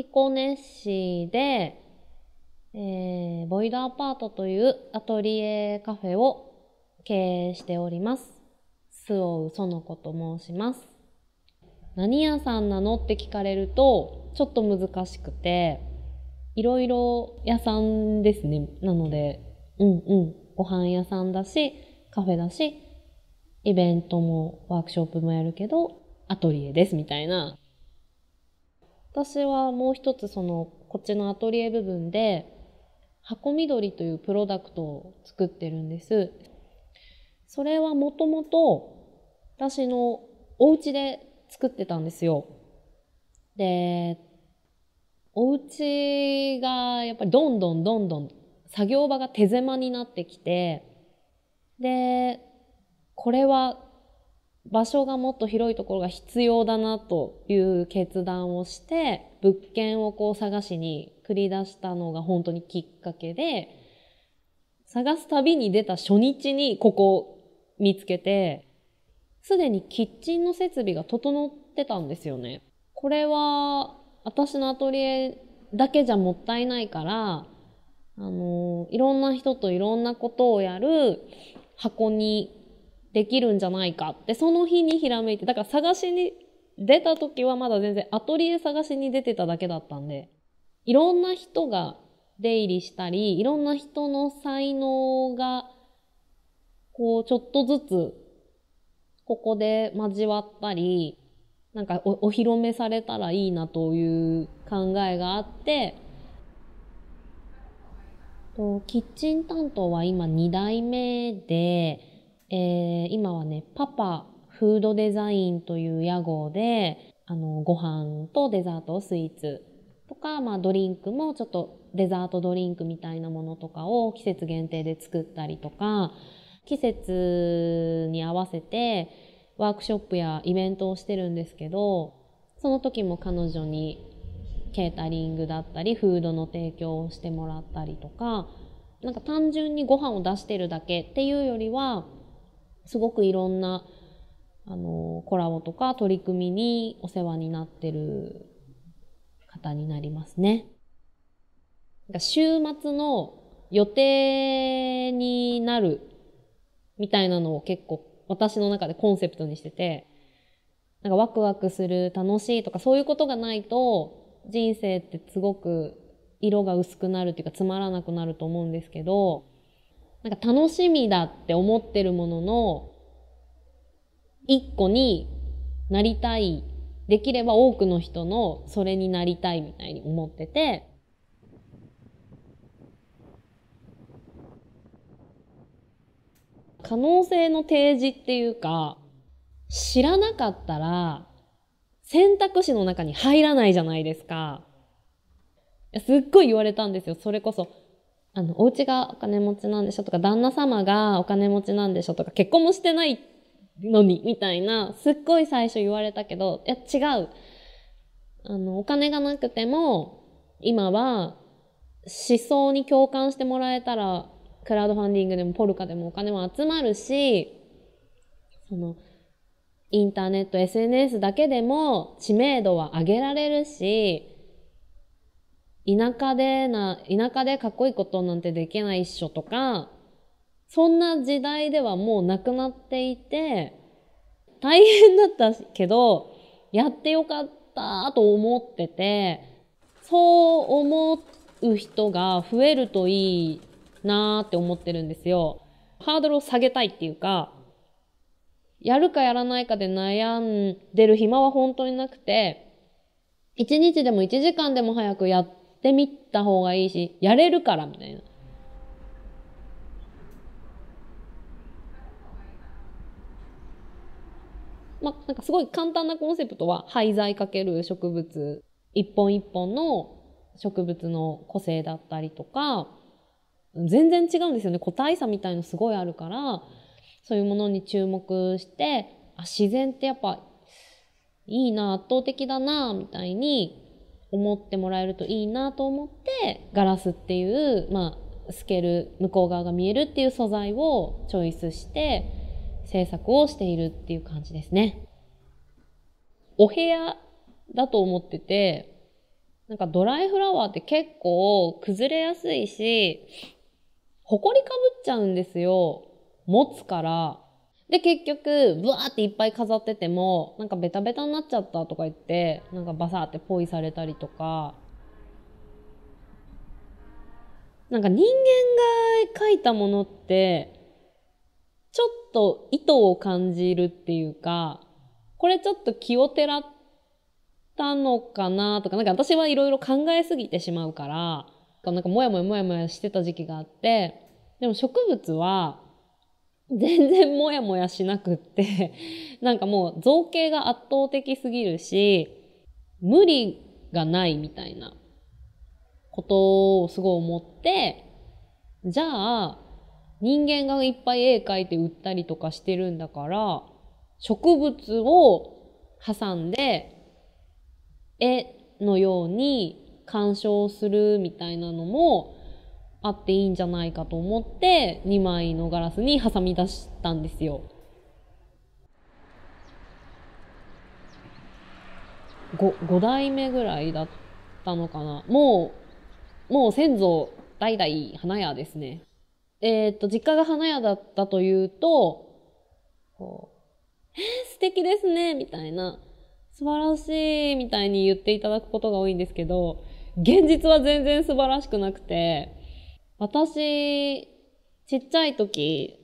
彦根市で、えー、ボイドアパートというアトリエカフェを経営しております。周尾園子と申します。何屋さんなのって聞かれると、ちょっと難しくて、いろいろ屋さんですね。なので、うんうん、ご飯屋さんだし、カフェだし、イベントもワークショップもやるけど、アトリエですみたいな私はもう一つそのこっちのアトリエ部分で箱緑というプロダクトを作ってるんですそれはもともと私のお家で作ってたんですよでお家がやっぱりどんどんどんどん作業場が手狭になってきてでこれは場所がもっと広いところが必要だなという決断をして物件をこう探しに繰り出したのが本当にきっかけで探す旅に出た初日にここ見つけてすでにキッチンの設備が整ってたんですよね。これは私のアトリエだけじゃもったいないからあのいろんな人といろんなことをやる箱にできるんじゃないかってその日にひらめいてだから探しに出た時はまだ全然アトリエ探しに出てただけだったんでいろんな人が出入りしたりいろんな人の才能がこうちょっとずつここで交わったりなんかおお披露目されたらいいなという考えがあってとキッチン担当は今2代目でえー、今はね、パパフードデザインという屋号で、あの、ご飯とデザート、スイーツとか、まあドリンクもちょっとデザートドリンクみたいなものとかを季節限定で作ったりとか、季節に合わせてワークショップやイベントをしてるんですけど、その時も彼女にケータリングだったり、フードの提供をしてもらったりとか、なんか単純にご飯を出してるだけっていうよりは、すごくいろんな、あの、コラボとか取り組みにお世話になってる方になりますね。週末の予定になるみたいなのを結構私の中でコンセプトにしてて、なんかワクワクする、楽しいとかそういうことがないと人生ってすごく色が薄くなるっていうかつまらなくなると思うんですけど、なんか楽しみだって思ってるものの、一個になりたい。できれば多くの人のそれになりたいみたいに思ってて、可能性の提示っていうか、知らなかったら選択肢の中に入らないじゃないですか。すっごい言われたんですよ。それこそあの、お家がお金持ちなんでしょとか、旦那様がお金持ちなんでしょとか、結婚もしてないのに、みたいな、すっごい最初言われたけど、いや、違う。あの、お金がなくても、今は、思想に共感してもらえたら、クラウドファンディングでもポルカでもお金は集まるし、その、インターネット、SNS だけでも知名度は上げられるし、田舎でな、田舎でかっこいいことなんてできないっしょとか、そんな時代ではもうなくなっていて、大変だったけど、やってよかったと思ってて、そう思う人が増えるといいなーって思ってるんですよ。ハードルを下げたいっていうか、やるかやらないかで悩んでる暇は本当になくて、一日でも一時間でも早くやっってみた方がいいし、やれるからみたいな。まあ、なんかすごい簡単なコンセプトは廃材かける植物一本一本の植物の個性だったりとか全然違うんですよね個体差みたいのすごいあるからそういうものに注目してあ自然ってやっぱいいな圧倒的だなみたいに思ってもらえるといいなと思ってガラスっていう、まあ、透ける向こう側が見えるっていう素材をチョイスして制作をしているっていう感じですね。お部屋だと思っててなんかドライフラワーって結構崩れやすいし埃かぶっちゃうんですよ持つから。で、結局、ブワーっていっぱい飾ってても、なんかベタベタになっちゃったとか言って、なんかバサーってポイされたりとか、なんか人間が描いたものって、ちょっと意図を感じるっていうか、これちょっと気をてらったのかなとか、なんか私はいろいろ考えすぎてしまうから、なんかもやもやもやもやしてた時期があって、でも植物は全然モヤモヤしなくって、なんかもう造形が圧倒的すぎるし、無理がないみたいなことをすごい思って、じゃあ、人間がいっぱい絵描いて売ったりとかしてるんだから、植物を挟んで、絵のように鑑賞するみたいなのも、あっていいんじゃないかと思って2枚のガラスに挟み出したんですよ。5, 5代目ぐらいだったのかな。もう、もう先祖代々花屋ですね。えー、っと、実家が花屋だったというと、こう、えー、素敵ですね、みたいな、素晴らしい、みたいに言っていただくことが多いんですけど、現実は全然素晴らしくなくて、私、ちっちゃい時、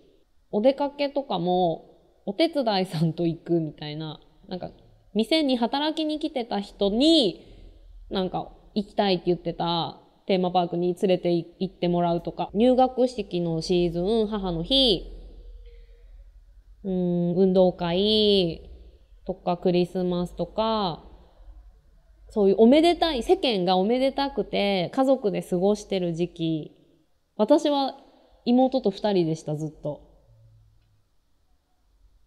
お出かけとかも、お手伝いさんと行くみたいな、なんか、店に働きに来てた人に、なんか、行きたいって言ってたテーマパークに連れて行ってもらうとか、入学式のシーズン、母の日、うん、運動会とかクリスマスとか、そういうおめでたい、世間がおめでたくて家族で過ごしてる時期私は妹と二人でした、ずっと。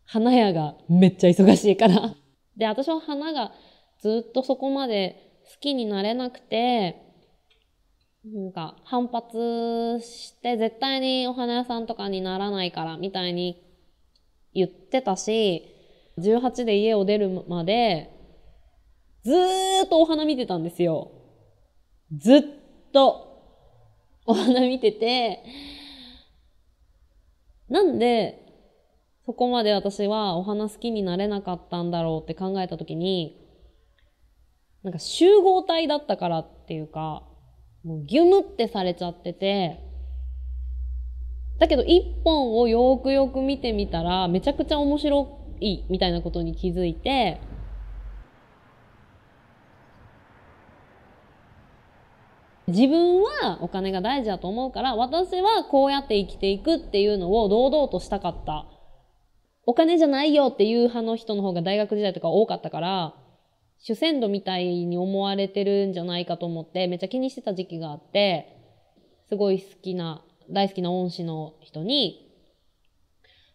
花屋がめっちゃ忙しいからで、私は花がずっとそこまで好きになれなくて、なんか反発して絶対にお花屋さんとかにならないからみたいに言ってたし、18で家を出るまでずーっとお花見てたんですよ。ずっと。お花見てて、なんで、そこまで私はお花好きになれなかったんだろうって考えた時に、なんか集合体だったからっていうか、もうギュムってされちゃってて、だけど一本をよくよく見てみたらめちゃくちゃ面白いみたいなことに気づいて、自分はお金が大事だと思うから、私はこうやって生きていくっていうのを堂々としたかった。お金じゃないよっていう派の人の方が大学時代とか多かったから、主戦度みたいに思われてるんじゃないかと思って、めっちゃ気にしてた時期があって、すごい好きな、大好きな恩師の人に、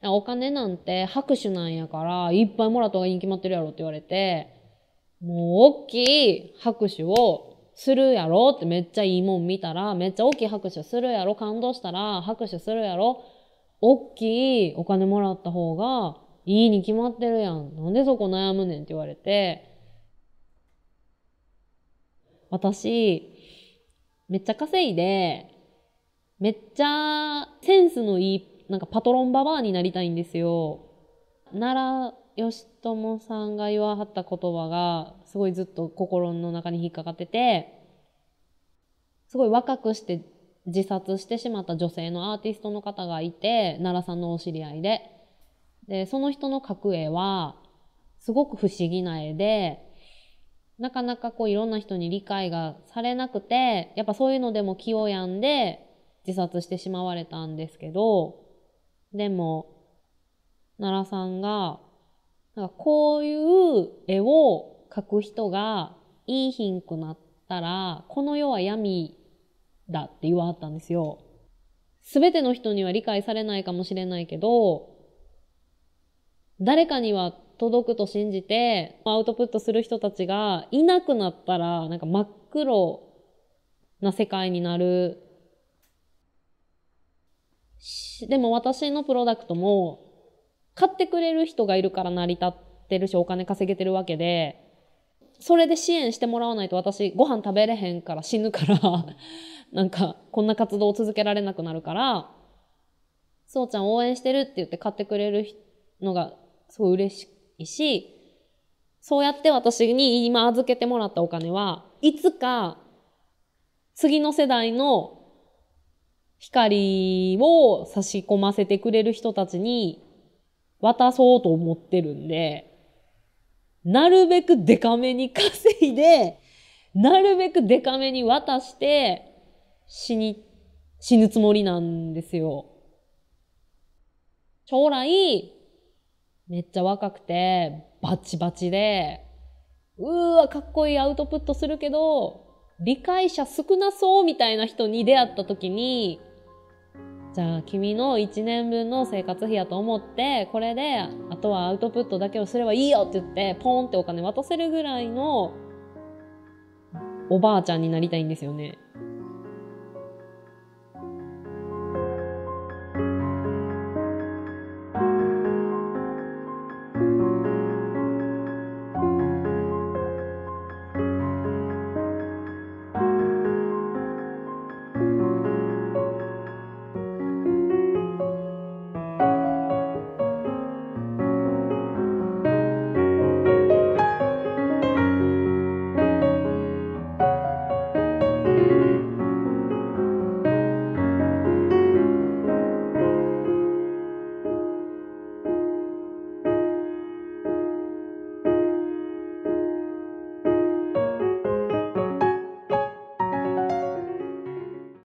お金なんて拍手なんやから、いっぱいもらった方がいいに決まってるやろって言われて、もう大きい拍手をするやろってめっちゃいいもん見たら、めっちゃ大きい拍手するやろ感動したら拍手するやろ大きいお金もらった方がいいに決まってるやん。なんでそこ悩むねんって言われて、私、めっちゃ稼いで、めっちゃセンスのいい、なんかパトロンババアになりたいんですよ。奈良義友さんが言わはった言葉が、すごいずっと心の中に引っかかってて、すごい若くして自殺してしまった女性のアーティストの方がいて、奈良さんのお知り合いで。で、その人の描く絵は、すごく不思議な絵で、なかなかこういろんな人に理解がされなくて、やっぱそういうのでも気を病んで自殺してしまわれたんですけど、でも、奈良さんが、なんかこういう絵を書く人がいい品んくなったら、この世は闇だって言わはったんですよ。すべての人には理解されないかもしれないけど、誰かには届くと信じて、アウトプットする人たちがいなくなったら、なんか真っ黒な世界になる。でも私のプロダクトも、買ってくれる人がいるから成り立ってるし、お金稼げてるわけで、それで支援してもらわないと私ご飯食べれへんから死ぬから なんかこんな活動を続けられなくなるから、そうちゃん応援してるって言って買ってくれるのがすごい嬉しいし、そうやって私に今預けてもらったお金はいつか次の世代の光を差し込ませてくれる人たちに渡そうと思ってるんで、なるべくデカめに稼いで、なるべくデカめに渡して、死に、死ぬつもりなんですよ。将来、めっちゃ若くて、バチバチで、うーわ、かっこいいアウトプットするけど、理解者少なそうみたいな人に出会った時に、じゃあ君の1年分の生活費やと思ってこれであとはアウトプットだけをすればいいよって言ってポンってお金渡せるぐらいのおばあちゃんになりたいんですよね。